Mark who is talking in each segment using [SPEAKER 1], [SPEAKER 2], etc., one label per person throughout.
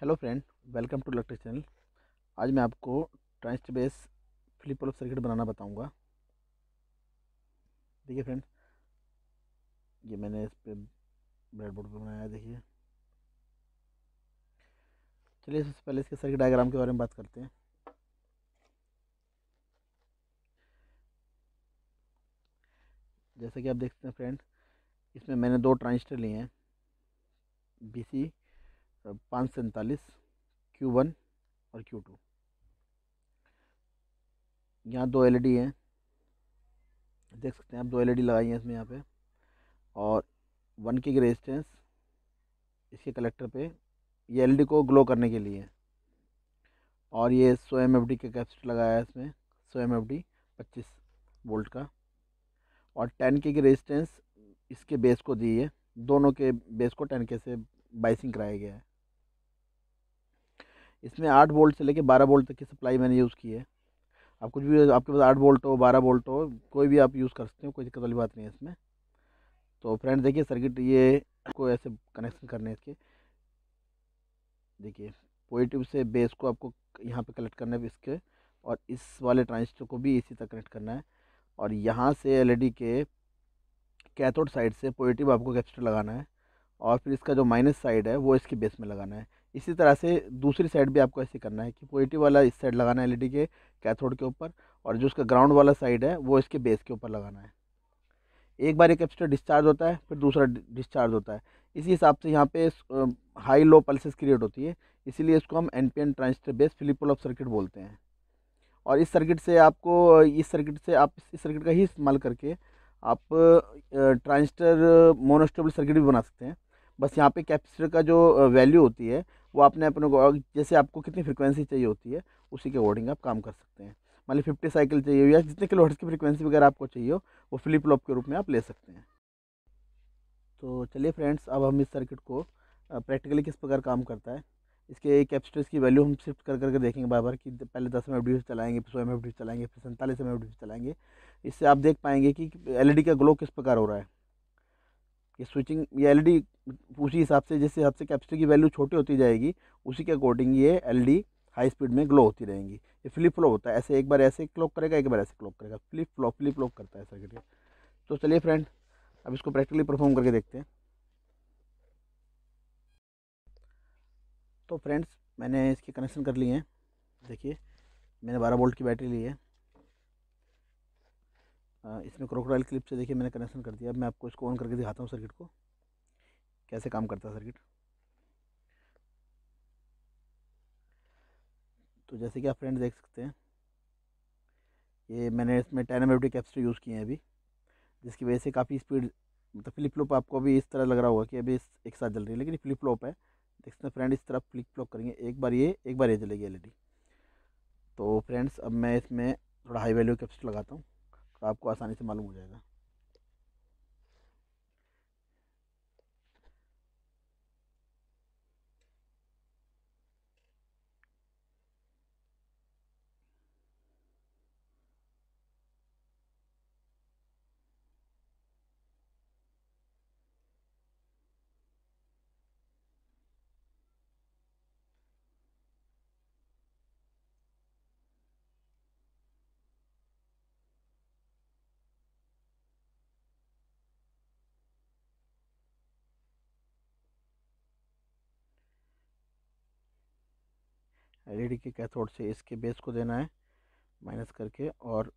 [SPEAKER 1] hello friend welcome to electric channel आज मैं आपको transistor base flip flop circuit बनाना बताऊंगा देखिए फ्रेंड ये मैंने इस पर ब्रेड बोर्ड पर बनाया देखिए चलिए सबसे पहले इसके सर्किट डायग्राम के बारे में बात करते हैं जैसा कि आप देख सकते हैं फ्रेंड इसमें मैंने दो ट्रांजिस्टर लिए हैं बी सी पाँच सैंतालीस क्यू वन और क्यू टू यहाँ दो एलईडी e हैं देख सकते हैं आप दो एलईडी e लगाई हैं इसमें यहाँ पे और वन के रेजिस्टेंस इसके कलेक्टर पे ये एलईडी e को ग्लो करने के लिए और ये सो एम एफ का कैपेसिटर लगाया है इसमें सो एम एफ डी पच्चीस वोल्ट का और टेन के की रेजिस्टेंस इसके बेस को दी है दोनों के बेस को टेन के से बाइसिंग कराया गया है इसमें आठ वोल्ट से लेके बारह वोल्ट तक की सप्लाई मैंने यूज़ की है आप कुछ भी आपके पास आठ वोल्ट हो बारह वोल्ट हो कोई भी आप यूज़ कर सकते हो कोई दिक्कत वाली बात नहीं है इसमें तो फ्रेंड देखिए सर्किट ये को ऐसे कनेक्शन करने इसके देखिए पॉजिटिव से बेस को आपको यहाँ पे कलेक्ट करना है इसके और इस वाले ट्रांजिस्टर को भी इसी तक कनेक्ट करना है और यहाँ से एलईडी के कैथोड साइड से पॉजिटिव आपको कैपेसिटर लगाना है और फिर इसका जो माइनस साइड है वो इसके बेस में लगाना है इसी तरह से दूसरी साइड भी आपको ऐसे करना है कि पॉजिटिव वाला इस साइड लगाना है एलईडी के कैथोड के ऊपर और जो उसका ग्राउंड वाला साइड है वो इसके बेस के ऊपर लगाना है एक बार एक कैपेसिटर डिस्चार्ज होता है फिर दूसरा डिस्चार्ज होता है इसी हिसाब से यहाँ पे हाई लो पल्सेस क्रिएट होती है इसीलिए इसको हम N P N transistor base flip flop off circuit बोलते हैं और इस सर्किट से आपको इस सर्किट से आप इस सर्किट का ही इस्तेमाल करके आप ट्रांजिस्टर मोनोस्टेबल सर्किट भी बना सकते हैं बस यहाँ पे कैपेसिटर का जो वैल्यू होती है वो आपने अपने को जैसे आपको कितनी फ्रिक्वेंसी चाहिए होती है उसी के अकॉर्डिंग आप काम कर सकते हैं मान ली फिफ्टी साइकिल चाहिए या जितने किलो की फ्रिक्वेंसी वगैरह आपको चाहिए हो वो फ्लिप फ्लॉप के रूप में आप ले सकते हैं तो चलिए फ्रेंड्स अब हम इस सर्किट को प्रैक्टिकली किस प्रकार काम करता है इसके कैपेसिटर्स की वैल्यू हम शिफ्ट कर करके देखेंगे बार बार कि पहले दस एम एफ चलाएंगे फिर सौ एम एफ चलाएंगे फिर सैंतालीस एम एफ चलाएंगे इससे आप देख पाएंगे कि एलईडी e का ग्लो किस प्रकार हो रहा है कि स्विचिंग ये एल डी उसी हिसाब से जिस हिसाब से कैपेसिटी की वैल्यू छोटी होती जाएगी उसी के अकॉर्डिंग ये एल डी हाई स्पीड में ग्लो होती रहेंगी ये फ्लिप फ्लॉप होता है ऐसे एक बार ऐसे क्लॉक करेगा एक बार ऐसे क्लॉक करेगा फ्लिप फ्लॉप फ्लिप फ्लॉप करता है सर्किट तो चलिए फ्रेंड अब इसको प्रैक्टिकली परफॉर्म करके देखते हैं तो फ्रेंड्स मैंने इसके कनेक्शन कर लिए हैं देखिए मैंने बारह वोल्ट की बैटरी ली है इसमें क्रोकोडाइल क्लिप से देखिए मैंने कनेक्शन कर दिया अब मैं आपको इसको ऑन करके दिखाता हूँ सर्किट को कैसे काम करता है सर्किट तो जैसे कि आप फ्रेंड देख सकते हैं ये मैंने इसमें टेन एम कैप्सूल यूज़ किए हैं अभी जिसकी वजह से काफ़ी स्पीड मतलब फ्लिप फ्लॉप आपको अभी इस तरह लग रहा होगा कि अभी एक साथ जल रही है लेकिन फ्लिप फ्लॉप है देख सकते हैं फ्रेंड इस तरह फ्लिप फ्लॉप करेंगे एक बार ये एक बार ये जलेगी एल तो फ्रेंड्स अब मैं इसमें थोड़ा हाई वैल्यू कैप्सूल लगाता हूँ तो आपको आसानी से मालूम हो जाएगा एलईडी के कैथोड से इसके बेस को देना है माइनस करके और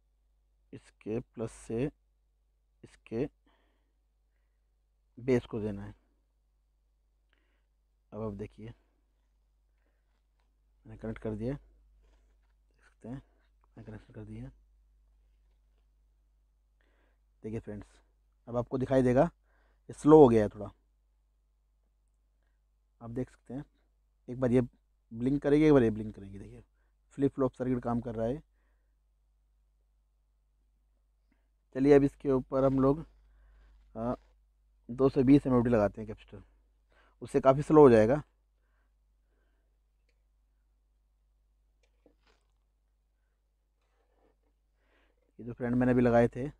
[SPEAKER 1] इसके प्लस से इसके बेस को देना है अब आप देखिए मैंने कनेक्ट कर दिया देख सकते हैं मैंने कनेक्शन कर दिया देखिए फ्रेंड्स अब आपको दिखाई देगा ये स्लो हो गया है थोड़ा आप देख सकते हैं एक बार ये ब्लिंक करेगी एक बार ये ब्लिंक करेगी देखिए फ्लिप फ्लॉप सर्किट काम कर रहा है चलिए अब इसके ऊपर हम लोग दो सौ बीस एम लगाते हैं कैपेसिटर उससे काफ़ी स्लो हो जाएगा ये जो फ्रेंड मैंने भी लगाए थे वो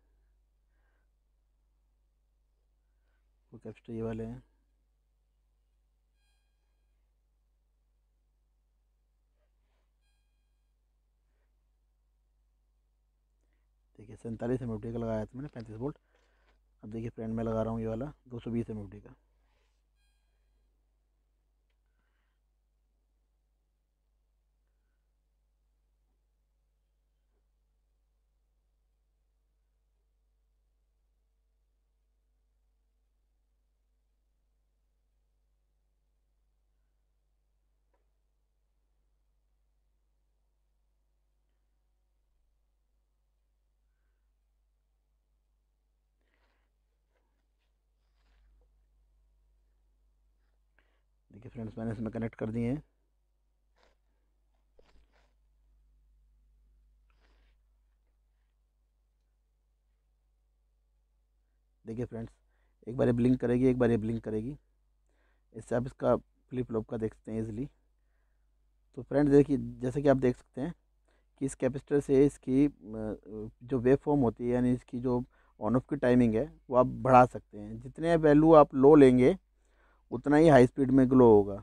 [SPEAKER 1] कैपेसिटर ये वाले हैं सैंतालीस एम का लगाया था मैंने पैंतीस वोल्ट अब देखिए फ्रेंड में लगा रहा हूँ ये वाला दो सौ बीस एम का फ्रेंड्स मैंने इसमें कनेक्ट कर दिए हैं देखिए फ्रेंड्स एक बार ये ब्लिंक करेगी एक बार ये ब्लिंक करेगी इससे आप इसका फ्लिप फ्लॉप का देख सकते हैं इजीली तो फ्रेंड्स देखिए जैसे कि आप देख सकते हैं कि इस कैपेसिटर से इसकी जो वेव फॉर्म होती है यानी इसकी जो ऑन ऑफ की टाइमिंग है वो आप बढ़ा सकते हैं जितने वैल्यू आप लो लेंगे उतना ही हाई स्पीड में ग्लो होगा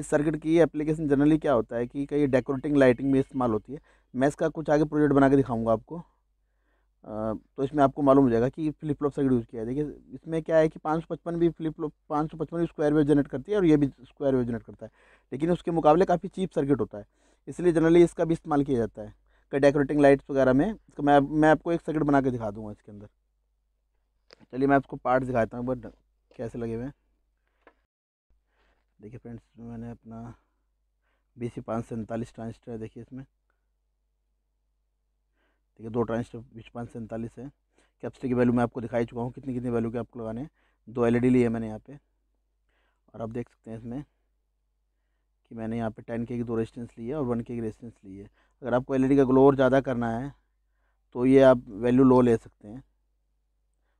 [SPEAKER 1] इस सर्किट की एप्लीकेशन जनरली क्या होता है कि कई डेकोरेटिंग लाइटिंग में इस्तेमाल होती है मैं इसका कुछ आगे प्रोजेक्ट बना के दिखाऊँगा आपको आ, तो इसमें आपको मालूम हो जाएगा कि फ्लिप फ्लॉप सर्किट यूज़ किया है देखिए इसमें क्या है कि पाँच सौ पचपन भी फ्लिप फ्लॉप पाँच सौ पचपन भी स्क्वायर वेव जनरेट करती है और ये भी स्क्वायर वेव जनरेट करता है लेकिन उसके मुकाबले काफ़ी चीप सर्किट होता है इसलिए जनरली इसका भी इस्तेमाल किया जाता है कई डेकोरेटिंग लाइट्स वगैरह में इसका मैं मैं आपको एक सर्किट बना के दिखा दूँगा इसके अंदर चलिए मैं आपको पार्ट दिखाता हूँ बट कैसे लगे हुए हैं देखिए फ्रेंड्स मैंने अपना बी सी पाँच सैंतालीस उनतालीस ट्रांजिस्टर है देखिए इसमें देखिए दो ट्रांजिस्टर बीस पाँच सैंतालीस उनतालीस है कैपेसिटी की वैल्यू मैं आपको दिखाई चुका हूँ कितनी कितनी वैल्यू के आपको लगाने हैं दो एलईडी e लिए मैंने यहाँ पे और आप देख सकते हैं इसमें कि मैंने यहाँ पे टेन के की दो रेजिस्टेंस ली है और वन के की रेजिस्टेंस ली है अगर आपको एलईडी e का ग्लो और ज़्यादा करना है तो ये आप वैल्यू लो ले सकते हैं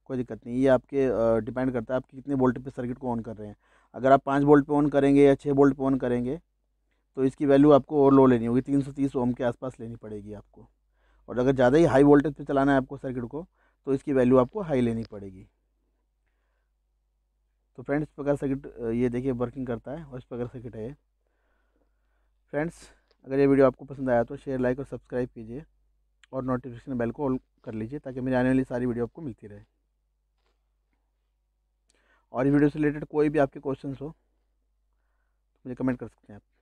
[SPEAKER 1] कोई दिक्कत नहीं ये आपके डिपेंड करता है आप कितने वोल्ट पे सर्किट को ऑन कर रहे हैं अगर आप पाँच वोल्ट पे ऑन करेंगे या छः वोल्ट पे ऑन करेंगे तो इसकी वैल्यू आपको और लो लेनी होगी तीन सौ तीस ओम के आसपास लेनी पड़ेगी आपको और अगर ज़्यादा ही हाई वोल्टेज पे चलाना है आपको सर्किट को तो इसकी वैल्यू आपको हाई लेनी पड़ेगी तो फ्रेंड्स इस प्रकार सर्किट ये देखिए वर्किंग करता है और इस प्रकार सर्किट है फ्रेंड्स अगर ये वीडियो आपको पसंद आया तो शेयर लाइक और सब्सक्राइब कीजिए और नोटिफिकेशन बेल को ऑल कर लीजिए ताकि मेरी आने वाली सारी वीडियो आपको मिलती रहे और वीडियो से रिलेटेड कोई भी आपके क्वेश्चन हो तो मुझे कमेंट कर सकते हैं आप